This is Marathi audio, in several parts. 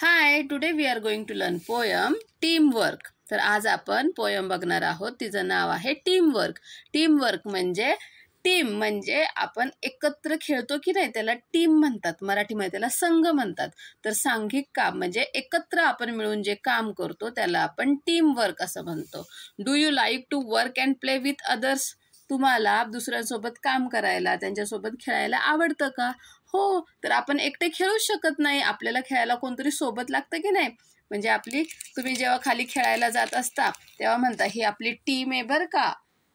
high today we are going to learn poem team work तर आज आपण पोयम बघणार आहोत तिचं नाव आहे टीम टीम टीमवर्क म्हणजे टीम म्हणजे आपण एकत्र खेळतो की नाही त्याला टीम म्हणतात मराठीमध्ये त्याला संघ म्हणतात तर सांघिक काम म्हणजे एकत्र आपण मिळून जे काम करतो त्याला आपण टीम वर्क असं म्हणतो do you like to work and play with others तुम्हाला दुसऱ्यांसोबत काम करायला त्यांच्यासोबत खेळायला आवडतं का हो तर आपण एकटे खेळूच शकत नाही आपल्याला खेळायला कोणतरी सोबत लागतं की नाही म्हणजे आपली तुम्ही जेव्हा खाली खेळायला जात असता तेव्हा म्हणता ही आपली टीम आहे बरं का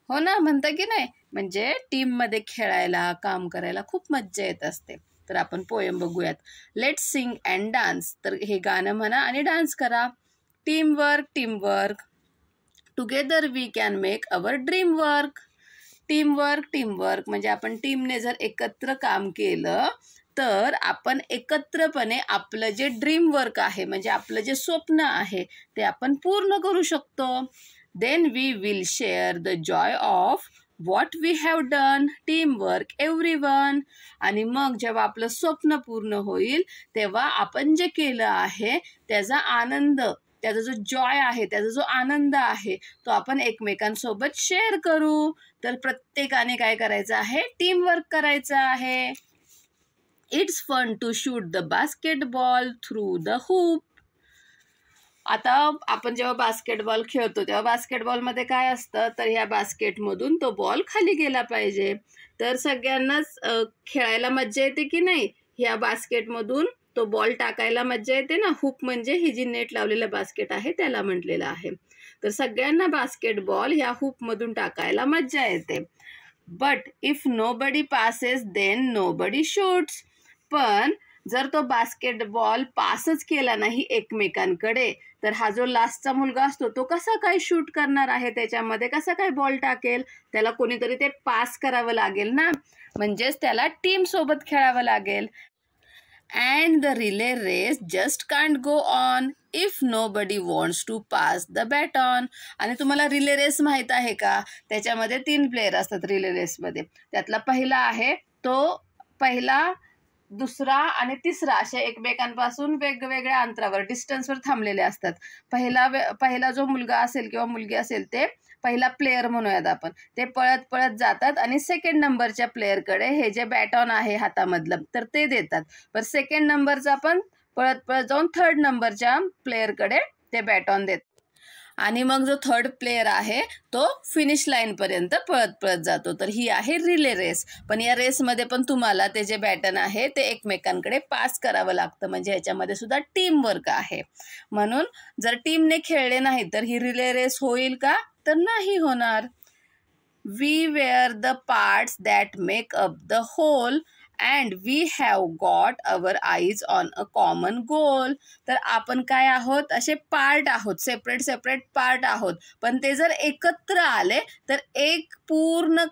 हो ना म्हणता की नाही म्हणजे टीममध्ये खेळायला काम करायला खूप मज्जा येत असते तर आपण पोयम बघूयात लेट सिंग अँड डान्स तर हे गाणं म्हणा आणि डान्स करा teamwork teamwork together we can make our dream work teamwork teamwork म्हणजे आपण टीमने जर एकत्र काम केलं तर आपण एकत्रपणे आपलं जे ड्रीम वर्क आहे म्हणजे आपलं जे स्वप्न आहे ते आपण पूर्ण करू शकतो then we will share the joy of what we have done team work everyone आणि मग जेव्हा आपलं स्वप्न पूर्ण होईल तेव्हा आपण जे केलं आहे त्याचा आनंद त्याचा जो जॉय आहे त्याचा जो आनंद आहे तो आपण एकमेकांसोबत शेअर करू तर प्रत्येकाने काय करायचं आहे टीम वर्क करायचं आहे it's fun to shoot the basketball through the hoop आता आपण जेव्हा बास्केटबॉल खेळतो तेव्हा बास्केटबॉलमध्ये काय असतं तर ह्या बास्केटमधून तो बॉल खाली गेला पाहिजे तर सगळ्यांनाच खेळायला मज्जा येते की नाही ह्या बास्केटमधून तो बॉल टाकायला मज्जा येते ना हुप म्हणजे ही जी नेट लावलेलं बास्केट आहे त्याला म्हटलेलं आहे तर सगळ्यांना बास्केट बॉल ह्या मधून टाकायला मज्जा येते but if nobody passes then nobody shoots पण जर तो बॉल पासच केला नाही एकमेकांकडे तर हा जो लास्टचा मुलगा असतो तो कसा काय शूट करणार आहे त्याच्यामध्ये कसा काय बॉल टाकेल त्याला कोणीतरी ते पास करावं लागेल ना म्हणजेच त्याला टीम सोबत खेळावं लागेल and the relay race just can't go on if nobody wants wants to pass the on आणि तुम्हाला रिले रेस माहीत आहे का त्याच्यामध्ये तीन प्लेयर असतात रिले रेसमध्ये त्यातला पहिला आहे तो पहिला दुसरा आणि तिसरा अशा एकमेकांपासून वेगवेगळ्या अंतरावर डिस्टन्सवर थांबलेले असतात पहिला पहिला जो मुलगा असेल किंवा मुलगी असेल ते पहिला प्लेयर म्हणूयात आपण ते पळत पळत जातात आणि सेकंड नंबरच्या प्लेयरकडे हे जे बॅटॉन आहे हातामधलं तर ते देतात पण सेकंड नंबरचा पण पळत पळत जाऊन थर्ड नंबरच्या प्लेयरकडे ते बॅटॉन देतात आणि मग जो थर्ड प्लेयर आहे तो फिनिश लाईनपर्यंत पळत पळत जातो तर ही आहे रिले रेस पण या रेसमध्ये पण तुम्हाला ते जे बॅटन आहे ते एकमेकांकडे पास करावं लागतं म्हणजे याच्यामध्ये सुद्धा टीम वर्क आहे म्हणून जर टीमने खेळले नाही तर ही रिले रेस होईल का तर नाही होणार we are the parts that make up the whole and we have got our eyes on a common goal तर आपण काय आहोत असे पार्ट आहोत सेपरेट सेपरेट पार्ट आहोत पण ते जर एकत्र आले तर एक पूर्ण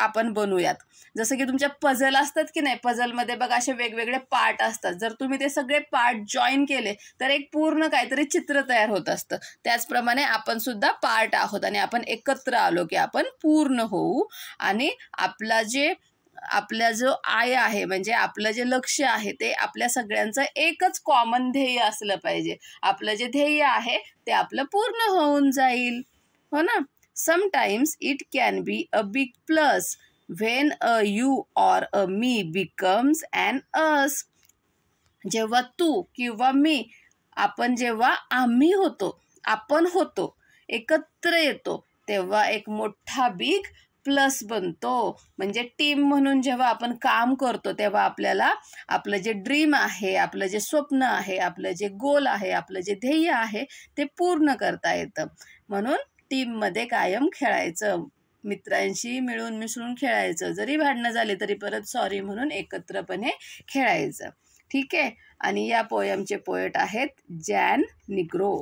आपण बनूयात जसं की तुमच्या पझल असतात की नाही पझलमध्ये बघा असे वेगवेगळे पार्ट असतात जर तुम्ही ते सगळे पार्ट जॉईन केले तर एक पूर्ण काहीतरी चित्र तयार होत असतं त्याचप्रमाणे आपण सुद्धा पार्ट आहोत आणि आपण एकत्र आलो की आपण पूर्ण होऊ आणि आपला जे आपला जो आय आहे म्हणजे आपलं जे लक्ष आहे ते आपल्या सगळ्यांचं एकच कॉमन ध्येय असलं पाहिजे आपलं जे ध्येय आहे ते आपलं पूर्ण होऊन जाईल हो ना sometimes it can be a big plus when a you or a me becomes and us जेव्हा तू किंवा मी आपण जेव्हा आम्ही होतो आपण होतो एकत्र येतो तेव्हा एक मोठा बिग प्लस बनतो म्हणजे टीम म्हणून जेव्हा आपण काम करतो तेव्हा आपल्याला आपलं जे ड्रीम आहे आपलं जे स्वप्न आहे आपलं जे गोल आहे आपलं जे ध्येय आहे ते पूर्ण करता येतं म्हणून टीममध्ये कायम खेळायचं मित्रांशी मिळून मिसळून खेळायचं जरी भांडणं झाले तरी परत सॉरी म्हणून एकत्रपणे खेळायचं ठीक आहे आणि या पोयमचे पोएट आहेत जॅन निग्रो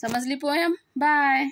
समजली पोयम बाय